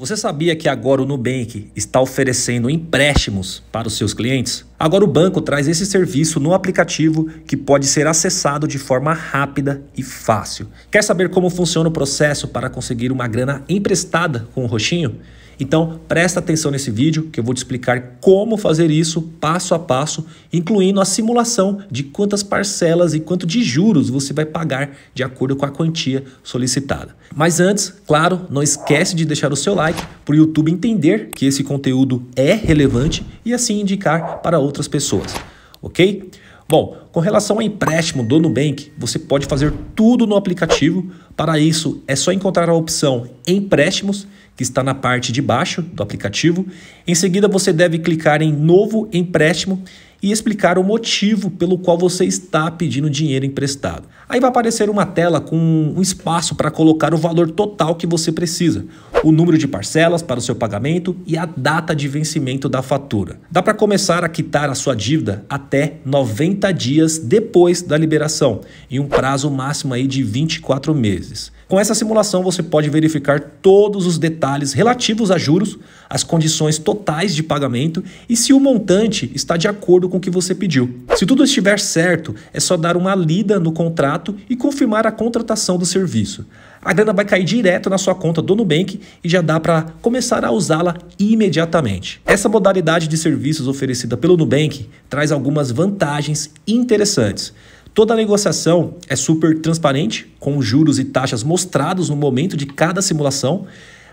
Você sabia que agora o Nubank está oferecendo empréstimos para os seus clientes? Agora o banco traz esse serviço no aplicativo que pode ser acessado de forma rápida e fácil. Quer saber como funciona o processo para conseguir uma grana emprestada com o Roxinho? Então, presta atenção nesse vídeo que eu vou te explicar como fazer isso passo a passo, incluindo a simulação de quantas parcelas e quanto de juros você vai pagar de acordo com a quantia solicitada. Mas antes, claro, não esquece de deixar o seu like para o YouTube entender que esse conteúdo é relevante e assim indicar para outros outras pessoas, ok? Bom, com relação ao empréstimo do Nubank, você pode fazer tudo no aplicativo. Para isso, é só encontrar a opção Empréstimos, que está na parte de baixo do aplicativo. Em seguida, você deve clicar em Novo Empréstimo e explicar o motivo pelo qual você está pedindo dinheiro emprestado. Aí vai aparecer uma tela com um espaço para colocar o valor total que você precisa, o número de parcelas para o seu pagamento e a data de vencimento da fatura. Dá para começar a quitar a sua dívida até 90 dias depois da liberação, em um prazo máximo aí de 24 meses. Com essa simulação, você pode verificar todos os detalhes relativos a juros, as condições totais de pagamento e se o montante está de acordo com o que você pediu. Se tudo estiver certo, é só dar uma lida no contrato e confirmar a contratação do serviço. A grana vai cair direto na sua conta do Nubank e já dá para começar a usá-la imediatamente. Essa modalidade de serviços oferecida pelo Nubank traz algumas vantagens interessantes. Toda a negociação é super transparente, com juros e taxas mostrados no momento de cada simulação.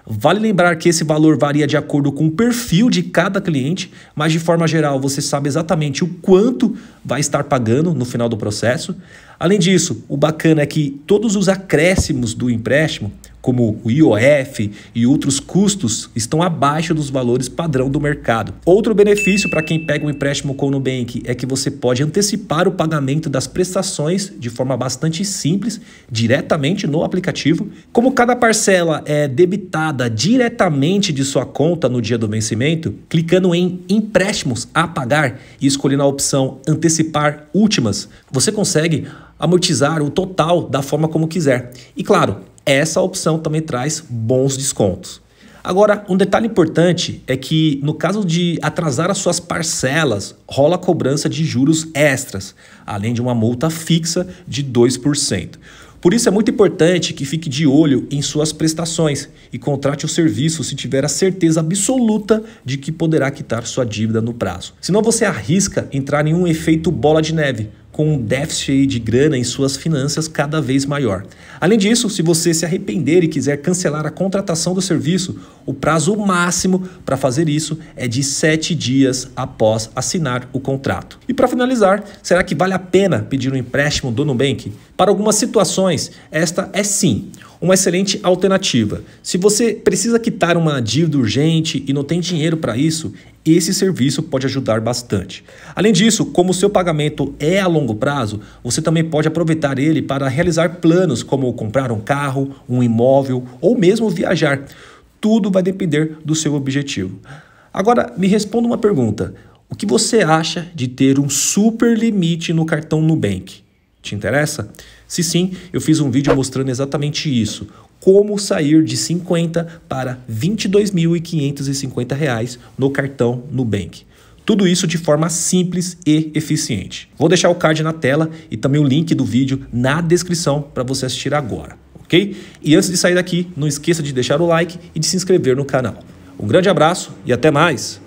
Vale lembrar que esse valor varia de acordo com o perfil de cada cliente, mas de forma geral você sabe exatamente o quanto vai estar pagando no final do processo. Além disso, o bacana é que todos os acréscimos do empréstimo, como o IOF e outros custos, estão abaixo dos valores padrão do mercado. Outro benefício para quem pega um empréstimo com o Nubank é que você pode antecipar o pagamento das prestações de forma bastante simples, diretamente no aplicativo. Como cada parcela é debitada diretamente de sua conta no dia do vencimento, clicando em empréstimos a pagar e escolhendo a opção antecipar últimas, você consegue amortizar o total da forma como quiser. E claro, essa opção também traz bons descontos. Agora, um detalhe importante é que no caso de atrasar as suas parcelas, rola a cobrança de juros extras, além de uma multa fixa de 2%. Por isso é muito importante que fique de olho em suas prestações e contrate o serviço se tiver a certeza absoluta de que poderá quitar sua dívida no prazo. Senão você arrisca entrar em um efeito bola de neve, com um déficit de grana em suas finanças cada vez maior. Além disso, se você se arrepender e quiser cancelar a contratação do serviço, o prazo máximo para fazer isso é de sete dias após assinar o contrato. E para finalizar, será que vale a pena pedir um empréstimo do Nubank? Para algumas situações, esta é sim uma excelente alternativa. Se você precisa quitar uma dívida urgente e não tem dinheiro para isso, esse serviço pode ajudar bastante. Além disso, como o seu pagamento é a longo prazo, você também pode aproveitar ele para realizar planos como comprar um carro, um imóvel ou mesmo viajar. Tudo vai depender do seu objetivo. Agora, me responda uma pergunta. O que você acha de ter um super limite no cartão Nubank? Te interessa? Se sim, eu fiz um vídeo mostrando exatamente isso. Como sair de 50 para 22.550 reais no cartão Nubank. Tudo isso de forma simples e eficiente. Vou deixar o card na tela e também o link do vídeo na descrição para você assistir agora, ok? E antes de sair daqui, não esqueça de deixar o like e de se inscrever no canal. Um grande abraço e até mais!